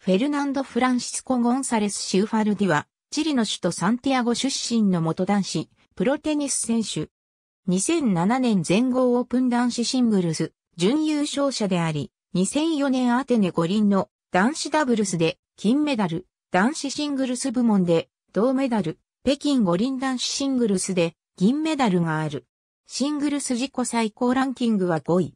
フェルナンド・フランシスコ・ゴンサレス・シューファルディは、チリの首都サンティアゴ出身の元男子、プロテニス選手。2007年全豪オープン男子シングルス、準優勝者であり、2004年アテネ五輪の男子ダブルスで金メダル、男子シングルス部門で銅メダル、北京五輪男子シングルスで銀メダルがある。シングルス自己最高ランキングは5位。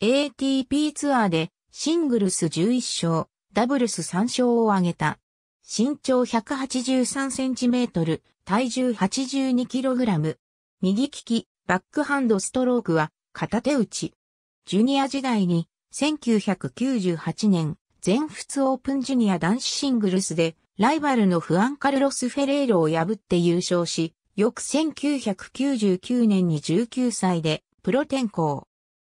ATP ツアーでシングルス11勝、ダブルス3勝を挙げた。身長1 8 3トル、体重8 2ラム。右利き、バックハンドストロークは片手打ち。ジュニア時代に1998年全仏オープンジュニア男子シングルスでライバルのフアンカルロス・フェレーロを破って優勝し、翌1999年に19歳でプロ転向。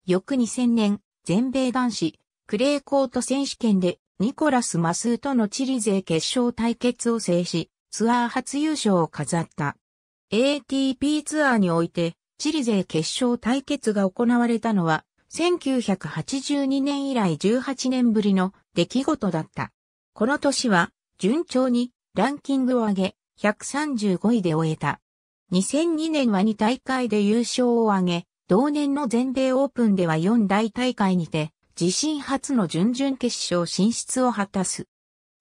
翌2000年全米男子クレーコート選手権でニコラス・マスーとのチリ勢決勝対決を制し、ツアー初優勝を飾った。ATP ツアーにおいて、チリ勢決勝対決が行われたのは、1982年以来18年ぶりの出来事だった。この年は、順調にランキングを上げ、135位で終えた。2002年は2大会で優勝を挙げ、同年の全米オープンでは4大大会にて、自身初の準々決勝進出を果たす。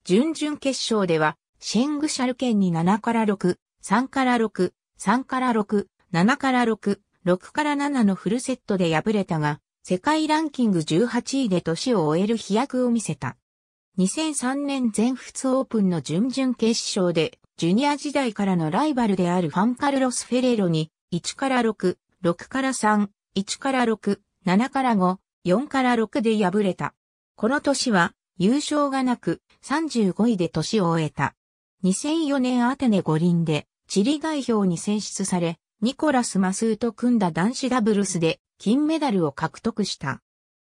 準々決勝では、シェングシャル県に7から6、3から6、3から6、7から6、6から7のフルセットで敗れたが、世界ランキング18位で年を終える飛躍を見せた。2003年全仏オープンの準々決勝で、ジュニア時代からのライバルであるファンカルロス・フェレロに、1から6、6から3、1から6、7から5、4から6で敗れた。この年は優勝がなく35位で年を終えた。2004年アテネ五輪でチリ代表に選出され、ニコラス・マスーと組んだ男子ダブルスで金メダルを獲得した。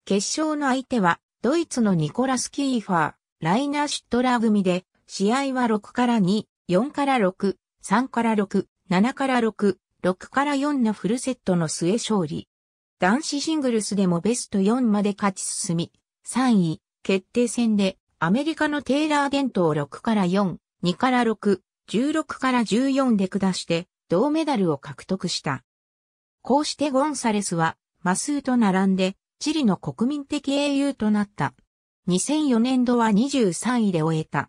決勝の相手はドイツのニコラス・キーファー、ライナー・シュトラー組で、試合は6から2、4から6、3から6、7から6、6から4のフルセットの末勝利。男子シングルスでもベスト4まで勝ち進み、3位、決定戦で、アメリカのテイラー伝統6から4、2から6、16から14で下して、銅メダルを獲得した。こうしてゴンサレスは、マスーと並んで、チリの国民的英雄となった。2004年度は23位で終えた。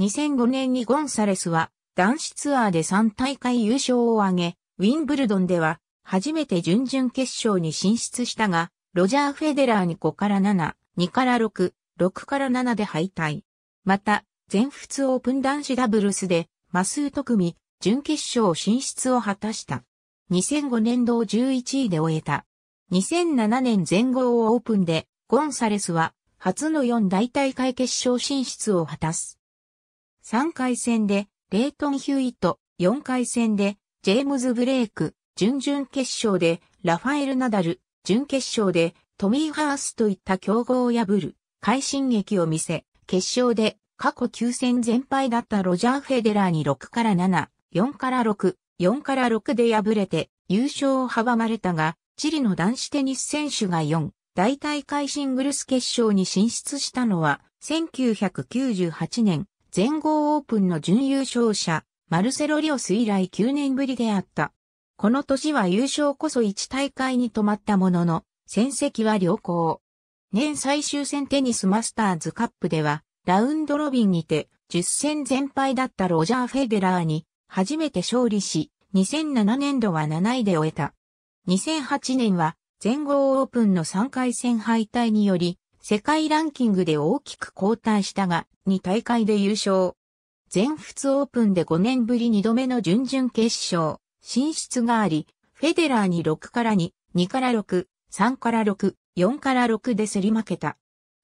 2005年にゴンサレスは、男子ツアーで3大会優勝を挙げ、ウィンブルドンでは初めて準々決勝に進出したが、ロジャー・フェデラーに5から7、2から6、6から7で敗退。また、全仏オープン男子ダブルスで、マスート組、準決勝進出を果たした。2005年度を11位で終えた。2007年全豪オープンで、ゴンサレスは、初の4大大会決勝進出を果たす。3回戦で、レイトン・ヒューイと、4回戦で、ジェームズ・ブレイク、準々決勝でラファエル・ナダル、準決勝でトミー・ハースといった強豪を破る快進撃を見せ、決勝で過去9戦全敗だったロジャー・フェデラーに6から7、4から6、4から6で敗れて優勝を阻まれたが、チリの男子テニス選手が4、大体会シングルス決勝に進出したのは、1998年、全豪オープンの準優勝者、マルセロ・リオス以来9年ぶりであった。この年は優勝こそ1大会に止まったものの、戦績は良好。年最終戦テニスマスターズカップでは、ラウンドロビンにて、10戦全敗だったロジャー・フェデラーに、初めて勝利し、2007年度は7位で終えた。2008年は、全豪オープンの3回戦敗退により、世界ランキングで大きく後退したが、2大会で優勝。全仏オープンで5年ぶり2度目の準々決勝。進出があり、フェデラーに6から2、2から6、3から6、4から6で競り負けた。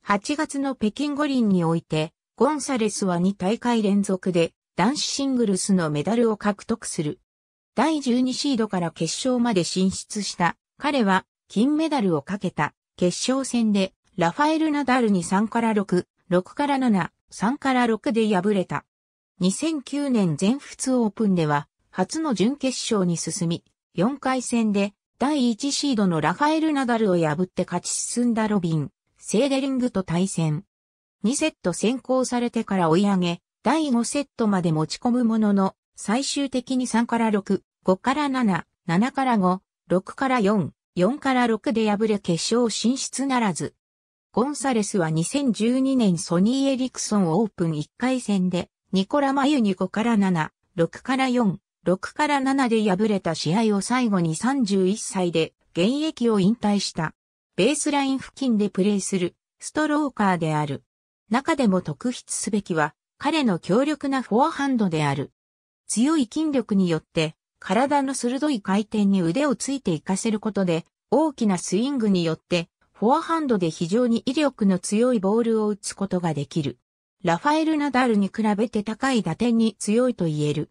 8月の北京五輪において、ゴンサレスは2大会連続で男子シングルスのメダルを獲得する。第12シードから決勝まで進出した彼は金メダルをかけた決勝戦でラファエル・ナダルに3から6、6から7、3から6で敗れた。2009年全仏オープンでは初の準決勝に進み、4回戦で第1シードのラファエル・ナダルを破って勝ち進んだロビン、セーデリングと対戦。2セット先行されてから追い上げ、第5セットまで持ち込むものの、最終的に3から6、5から7、7から5、6から4、4から6で敗れ決勝進出ならず。ゴンサレスは2012年ソニー・エリクソンオープン1回戦で、ニコラ・マユに5から7、6から4、6から7で敗れた試合を最後に31歳で現役を引退した。ベースライン付近でプレーするストローカーである。中でも特筆すべきは彼の強力なフォアハンドである。強い筋力によって体の鋭い回転に腕をついて活かせることで大きなスイングによってフォアハンドで非常に威力の強いボールを打つことができる。ラファエル・ナダルに比べて高い打点に強いと言える。